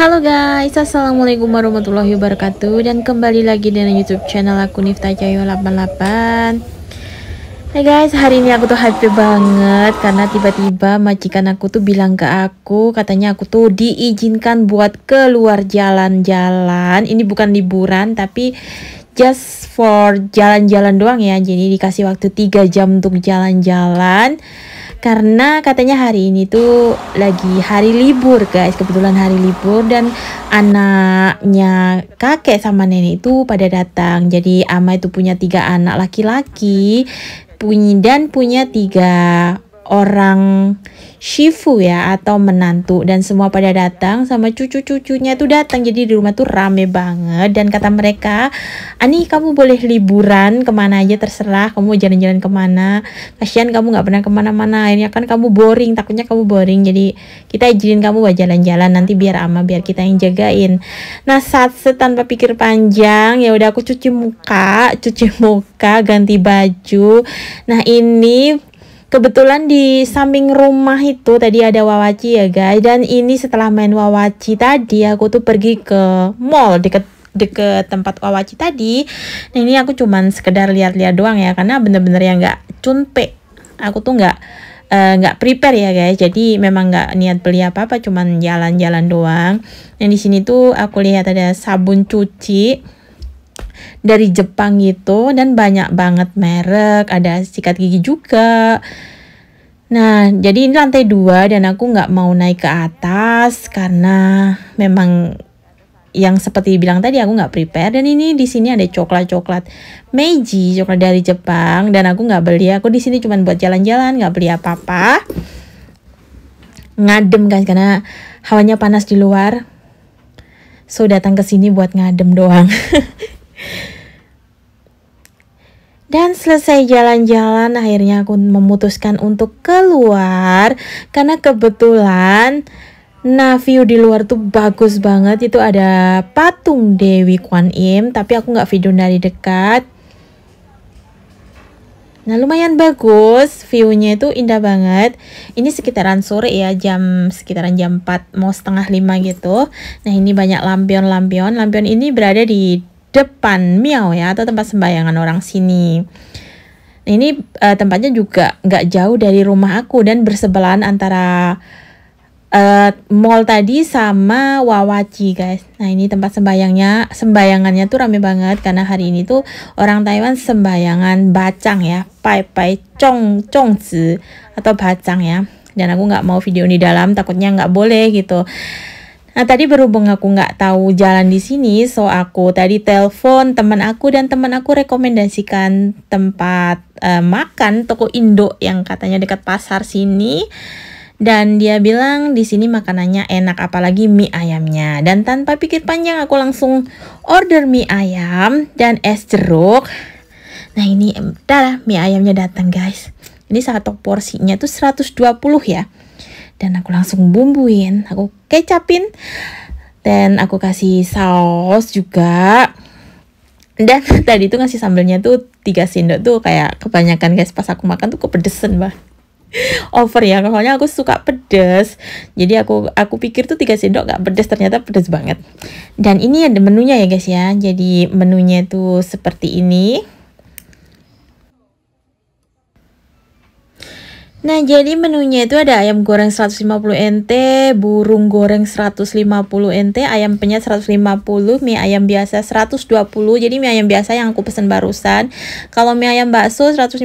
Halo guys, Assalamualaikum warahmatullahi wabarakatuh Dan kembali lagi dengan youtube channel aku Nifta Cayo 88 Hey guys, hari ini aku tuh happy banget Karena tiba-tiba majikan aku tuh bilang ke aku Katanya aku tuh diizinkan buat keluar jalan-jalan Ini bukan liburan, tapi just for jalan-jalan doang ya Jadi dikasih waktu 3 jam untuk jalan-jalan karena katanya hari ini tuh lagi hari libur guys kebetulan hari libur dan anaknya kakek sama nenek itu pada datang jadi ama itu punya tiga anak laki-laki punya dan punya tiga orang Shifu ya atau menantu dan semua pada datang sama cucu-cucunya tuh datang jadi di rumah tuh rame banget dan kata mereka Ani kamu boleh liburan kemana aja terserah kamu jalan-jalan kemana kasihan kamu nggak pernah kemana-mana ini kan kamu boring takutnya kamu boring jadi kita izinin kamu buat jalan-jalan nanti biar ama biar kita yang jagain nah saat tanpa pikir panjang ya udah aku cuci muka cuci muka ganti baju nah ini Kebetulan di samping rumah itu tadi ada wawaci ya guys. Dan ini setelah main wawaci tadi aku tuh pergi ke mall deket deket tempat wawaci tadi. Nah ini aku cuman sekedar lihat-lihat doang ya karena bener-bener yang nggak cunpe. Aku tuh nggak eh, nggak uh, prepare ya guys jadi memang nggak niat beli apa apa cuman jalan-jalan doang yang nah, di sini tuh aku lihat ada sabun cuci dari Jepang gitu dan banyak banget merek ada sikat gigi juga Nah, jadi ini lantai dua dan aku nggak mau naik ke atas karena memang yang seperti bilang tadi aku nggak prepare dan ini di sini ada coklat coklat Meiji coklat dari Jepang dan aku nggak beli aku di sini cuma buat jalan-jalan nggak beli apa-apa ngadem kan karena hawanya panas di luar so datang ke sini buat ngadem doang Dan selesai jalan-jalan akhirnya aku memutuskan untuk keluar karena kebetulan Nah view di luar tuh bagus banget itu ada patung Dewi Kwan Im tapi aku nggak video dari dekat. Nah lumayan bagus viewnya itu indah banget. Ini sekitaran sore ya jam sekitaran jam 4 mau setengah 5 gitu. Nah ini banyak lampion-lampion. Lampion ini berada di depan miao ya atau tempat sembayangan orang sini. Ini uh, tempatnya juga nggak jauh dari rumah aku dan bersebelahan antara uh, mall tadi sama Wawaci guys. Nah ini tempat sembayangnya, sembayangannya tuh rame banget karena hari ini tuh orang Taiwan sembayangan bacang ya, pai pai cong cong zi atau bacang ya. Dan aku nggak mau video ini dalam, takutnya nggak boleh gitu. Nah tadi berhubung aku nggak tahu jalan di sini, so aku tadi telepon teman aku dan teman aku rekomendasikan tempat uh, makan toko Indo yang katanya dekat pasar sini. Dan dia bilang di sini makanannya enak apalagi mie ayamnya. Dan tanpa pikir panjang aku langsung order mie ayam dan es jeruk. Nah ini dah mie ayamnya datang guys. Ini satu porsinya tuh 120 ya dan aku langsung bumbuin aku kecapin dan aku kasih saus juga dan tadi tuh ngasih sambelnya tuh tiga sendok tuh kayak kebanyakan guys pas aku makan tuh kepedesan bah over ya soalnya aku suka pedes jadi aku aku pikir tuh tiga sendok gak pedes ternyata pedes banget dan ini ada menunya ya guys ya jadi menunya tuh seperti ini Nah, jadi menunya itu ada ayam goreng 150 NT, burung goreng 150 NT, ayam penyet 150, mie ayam biasa 120. Jadi mie ayam biasa yang aku pesen barusan. Kalau mie ayam bakso 150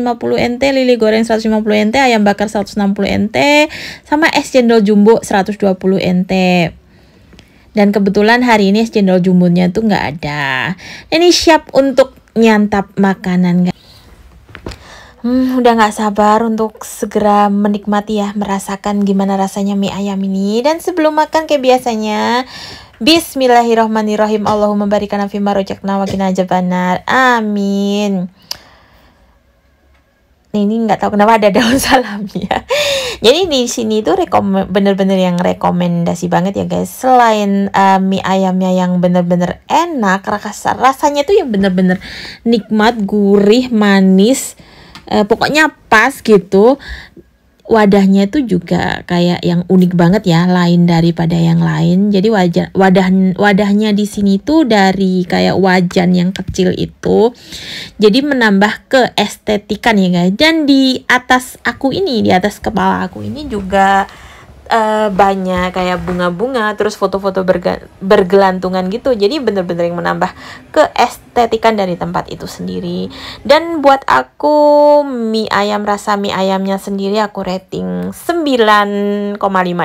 NT, lili goreng 150 NT, ayam bakar 160 NT, sama es cendol jumbo 120 NT dan kebetulan hari ini es cendol jumbo nya tuh nggak ada ini siap untuk nyantap makanan Hmm, udah nggak sabar untuk segera menikmati ya, merasakan gimana rasanya mie ayam ini. Dan sebelum makan kayak biasanya, Bismillahirrohmanirrohim Allahumma barikana afimah rojak nawakin aja banar. Amin. Nah, ini nggak tahu kenapa ada daun salam ya. Jadi di sini tuh bener-bener yang rekomendasi banget ya guys. Selain uh, mie ayamnya yang bener-bener enak, rasa rasanya tuh yang bener-bener nikmat, gurih, manis uh, pokoknya pas gitu wadahnya itu juga kayak yang unik banget ya lain daripada yang lain jadi wajah wadah wadahnya di sini tuh dari kayak wajan yang kecil itu jadi menambah ke estetikan ya guys dan di atas aku ini di atas kepala aku ini juga uh, banyak kayak bunga-bunga terus foto-foto bergelantungan gitu jadi bener-bener yang menambah keestetikan dari tempat itu sendiri dan buat aku mie ayam rasa mie ayamnya sendiri aku rating 9,5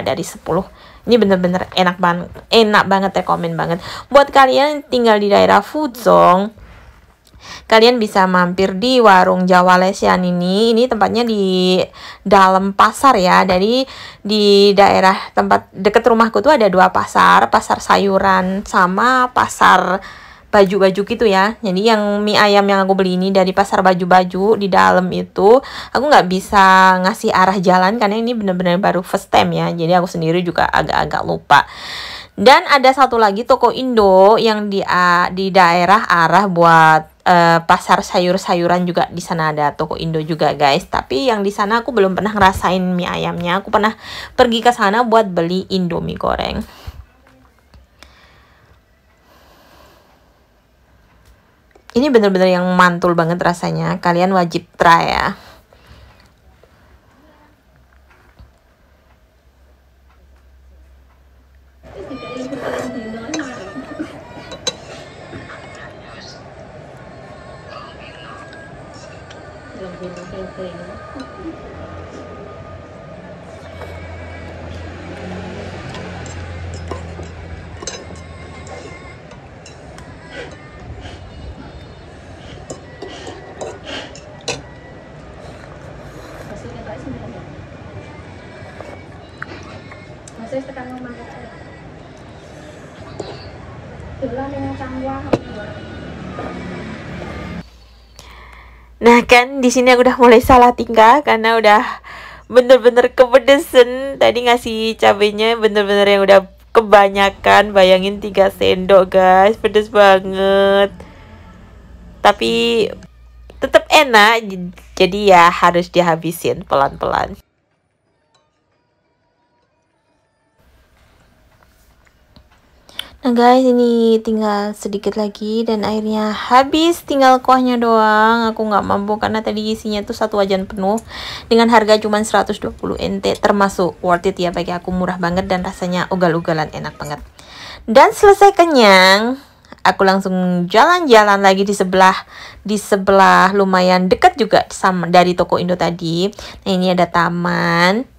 dari 10 ini bener-bener enak banget enak banget rekomen banget buat kalian tinggal di daerah Fuzong kalian bisa mampir di warung Jawa Lesian ini. Ini tempatnya di dalam pasar ya. Jadi di daerah tempat deket rumahku tuh ada dua pasar, pasar sayuran sama pasar baju-baju gitu ya jadi yang mie ayam yang aku beli ini dari pasar baju-baju di dalam itu aku nggak bisa ngasih arah jalan karena ini benar-benar baru first time ya jadi aku sendiri juga agak-agak lupa dan ada satu lagi toko Indo yang di di daerah arah buat uh, pasar sayur-sayuran juga di sana ada toko Indo juga guys tapi yang di sana aku belum pernah ngerasain mie ayamnya aku pernah pergi ke sana buat beli Indomie goreng ini bener-bener yang mantul banget rasanya kalian wajib try ya Nah kan di sini aku udah mulai salah tingkah karena udah bener-bener kepedesan tadi ngasih cabenya bener-bener yang udah kebanyakan bayangin tiga sendok guys pedes banget tapi tetap enak jadi ya harus dihabisin pelan-pelan Nah guys ini tinggal sedikit lagi dan airnya habis tinggal kuahnya doang aku nggak mampu karena tadi isinya tuh satu wajan penuh dengan harga cuma 120 NT termasuk worth it ya bagi aku murah banget dan rasanya ugal-ugalan enak banget dan selesai kenyang aku langsung jalan-jalan lagi di sebelah di sebelah lumayan dekat juga sama dari toko Indo tadi nah ini ada taman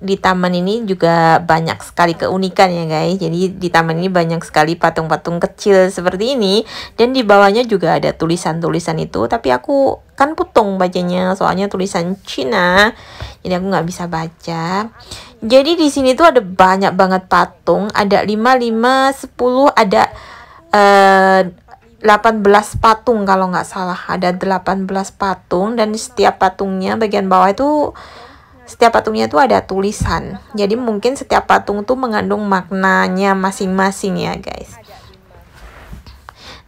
di taman ini juga banyak sekali keunikan ya guys. Jadi di taman ini banyak sekali patung-patung kecil seperti ini dan di bawahnya juga ada tulisan-tulisan itu. Tapi aku kan putung bacanya soalnya tulisan Cina. Jadi aku nggak bisa baca. Jadi di sini tuh ada banyak banget patung. Ada 5 5 10 ada eh uh, 18 patung kalau nggak salah ada 18 patung dan setiap patungnya bagian bawah itu setiap patungnya itu ada tulisan. Jadi mungkin setiap patung tuh mengandung maknanya masing-masing ya guys.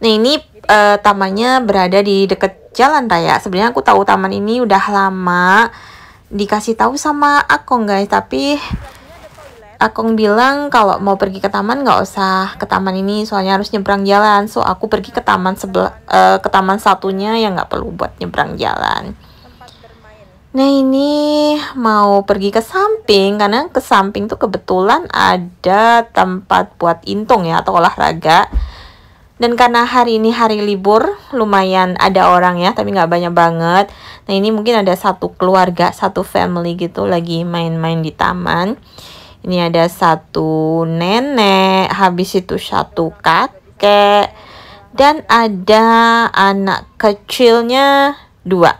Nah ini uh, tamannya berada di dekat jalan raya. Sebenarnya aku tahu taman ini udah lama dikasih tahu sama Akong guys, tapi Akong bilang kalau mau pergi ke taman nggak usah ke taman ini soalnya harus nyebrang jalan. So aku pergi ke taman sebelah eh, uh, ke taman satunya yang nggak perlu buat nyebrang jalan. Nah ini mau pergi ke samping karena ke samping tuh kebetulan ada tempat buat intung ya atau olahraga. Dan karena hari ini hari libur lumayan ada orang ya tapi nggak banyak banget. Nah ini mungkin ada satu keluarga satu family gitu lagi main-main di taman. Ini ada satu nenek, habis itu satu kakek, dan ada anak kecilnya dua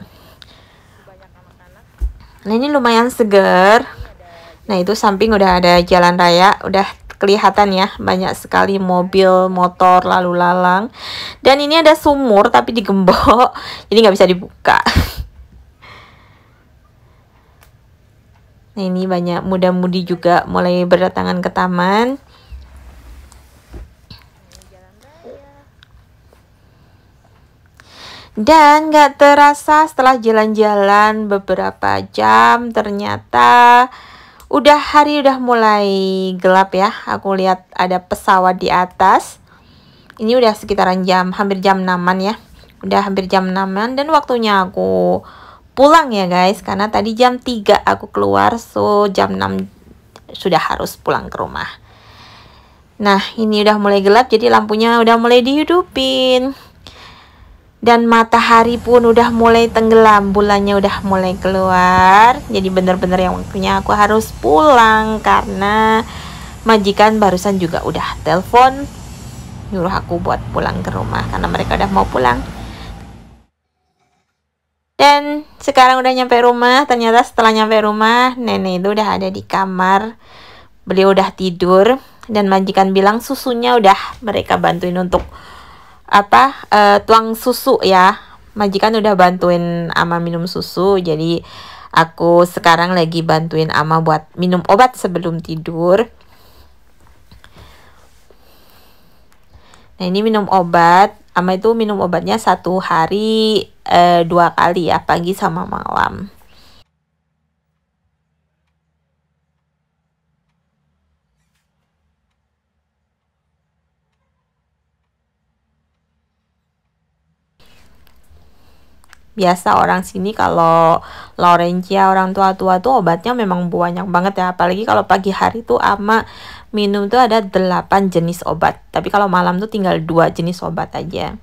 Nah ini lumayan seger. Nah itu samping udah ada jalan raya, udah kelihatan ya banyak sekali mobil, motor lalu lalang. Dan ini ada sumur tapi digembok, jadi nggak bisa dibuka. Nah ini banyak muda-mudi juga mulai berdatangan ke taman. Dan gak terasa setelah jalan-jalan beberapa jam ternyata udah hari udah mulai gelap ya. Aku lihat ada pesawat di atas. Ini udah sekitaran jam hampir jam 6 ya. Udah hampir jam 6 dan waktunya aku pulang ya guys karena tadi jam 3 aku keluar so jam 6 sudah harus pulang ke rumah. Nah, ini udah mulai gelap jadi lampunya udah mulai dihidupin dan matahari pun udah mulai tenggelam bulannya udah mulai keluar jadi bener-bener yang waktunya aku harus pulang karena majikan barusan juga udah telepon nyuruh aku buat pulang ke rumah karena mereka udah mau pulang dan sekarang udah nyampe rumah ternyata setelah nyampe rumah nenek itu udah ada di kamar beliau udah tidur dan majikan bilang susunya udah mereka bantuin untuk apa uh, tuang susu ya majikan udah bantuin ama minum susu jadi aku sekarang lagi bantuin ama buat minum obat sebelum tidur nah ini minum obat ama itu minum obatnya satu hari uh, dua kali ya pagi sama malam biasa orang sini kalau Laurentia orang tua-tua tuh obatnya memang banyak banget ya apalagi kalau pagi hari tuh ama minum tuh ada 8 jenis obat tapi kalau malam tuh tinggal dua jenis obat aja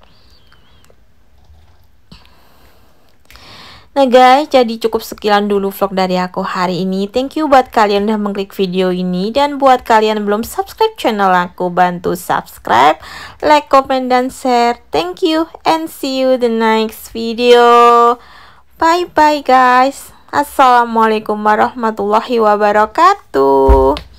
Nah guys, jadi cukup sekian dulu vlog dari aku hari ini. Thank you buat kalian udah mengklik video ini. Dan buat kalian belum subscribe channel aku, bantu subscribe, like, comment, dan share. Thank you and see you the next video. Bye-bye guys. Assalamualaikum warahmatullahi wabarakatuh.